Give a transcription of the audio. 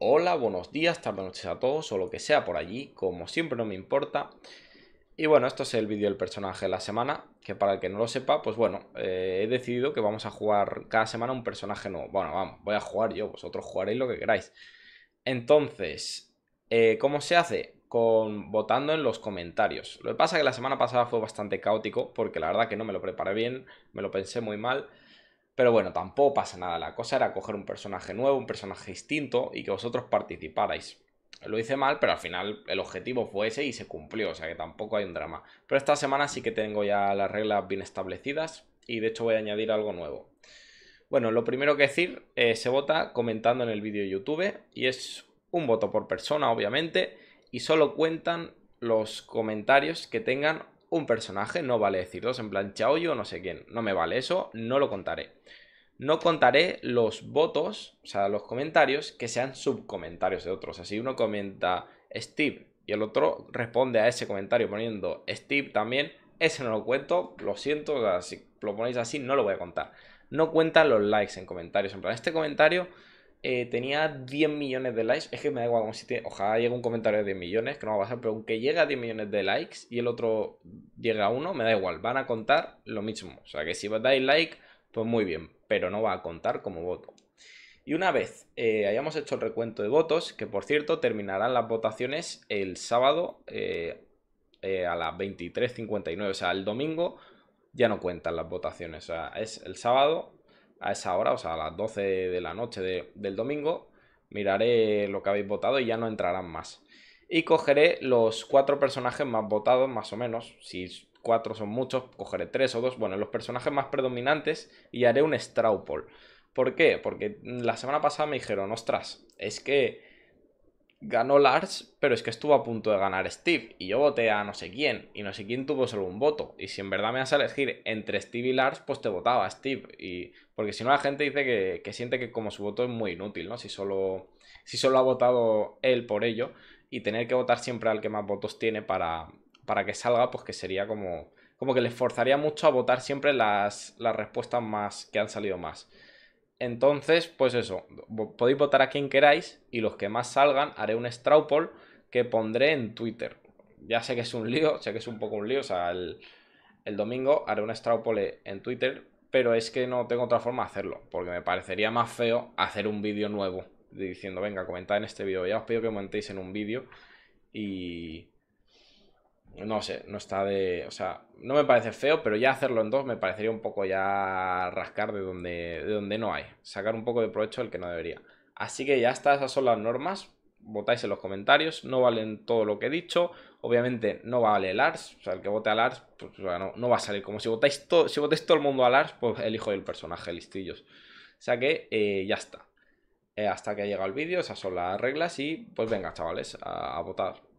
hola, buenos días, tardes, noches a todos o lo que sea por allí, como siempre no me importa. Y bueno, esto es el vídeo del personaje de la semana, que para el que no lo sepa, pues bueno, eh, he decidido que vamos a jugar cada semana un personaje nuevo. Bueno, vamos, voy a jugar yo, vosotros jugaréis lo que queráis. Entonces, eh, ¿cómo se hace? Con votando en los comentarios. Lo que pasa es que la semana pasada fue bastante caótico, porque la verdad que no me lo preparé bien, me lo pensé muy mal pero bueno, tampoco pasa nada. La cosa era coger un personaje nuevo, un personaje distinto y que vosotros participarais. Lo hice mal, pero al final el objetivo fue ese y se cumplió, o sea que tampoco hay un drama. Pero esta semana sí que tengo ya las reglas bien establecidas y de hecho voy a añadir algo nuevo. Bueno, lo primero que decir, eh, se vota comentando en el vídeo YouTube y es un voto por persona, obviamente, y solo cuentan los comentarios que tengan un personaje, no vale decir dos, en plan chao yo, no sé quién, no me vale eso, no lo contaré. No contaré los votos, o sea, los comentarios que sean subcomentarios de otros. así uno comenta Steve y el otro responde a ese comentario poniendo Steve también, ese no lo cuento, lo siento, o si lo ponéis así no lo voy a contar. No cuentan los likes en comentarios, en plan, este comentario eh, tenía 10 millones de likes. Es que me da igual, ojalá llegue un comentario de 10 millones, que no va a pasar, pero aunque llegue a 10 millones de likes y el otro llega a uno, me da igual, van a contar lo mismo. O sea que si dais like, pues muy bien, pero no va a contar como voto. Y una vez eh, hayamos hecho el recuento de votos, que por cierto terminarán las votaciones el sábado eh, a las 23.59, o sea, el domingo ya no cuentan las votaciones, o sea, es el sábado a esa hora, o sea, a las 12 de la noche del domingo, miraré lo que habéis votado y ya no entrarán más. Y cogeré los cuatro personajes más votados, más o menos. Si cuatro son muchos, cogeré tres o dos. Bueno, los personajes más predominantes y haré un Straupol. ¿Por qué? Porque la semana pasada me dijeron, ostras, es que ganó Lars, pero es que estuvo a punto de ganar Steve y yo voté a no sé quién y no sé quién tuvo solo un voto y si en verdad me vas a elegir entre Steve y Lars, pues te votaba Steve y porque si no la gente dice que, que, siente que como su voto es muy inútil, ¿no? Si solo, si solo ha votado él por ello y tener que votar siempre al que más votos tiene para, para que salga, pues que sería como, como que le forzaría mucho a votar siempre las, las respuestas más que han salido más. Entonces, pues eso, podéis votar a quien queráis y los que más salgan haré un Straupol que pondré en Twitter. Ya sé que es un lío, sé que es un poco un lío, o sea, el, domingo haré un straw en Twitter, pero es que no tengo otra forma de hacerlo, porque me parecería más feo hacer un vídeo nuevo diciendo, venga, comentad en este vídeo, ya os pido que comentéis en un vídeo y, no sé, no está de. O sea, no me parece feo, pero ya hacerlo en dos me parecería un poco ya rascar de donde, de donde no hay. Sacar un poco de provecho del que no debería. Así que ya está, esas son las normas. Votáis en los comentarios. No valen todo lo que he dicho. Obviamente no vale el ARS. O sea, el que vote al ARS, pues, no, va a salir. Como si votáis todo, si votáis todo el mundo al ARS, pues elijo el personaje, listillos. O sea que eh, ya está. Eh, hasta que ha llegado el vídeo, esas son las reglas. Y pues venga, chavales, a votar.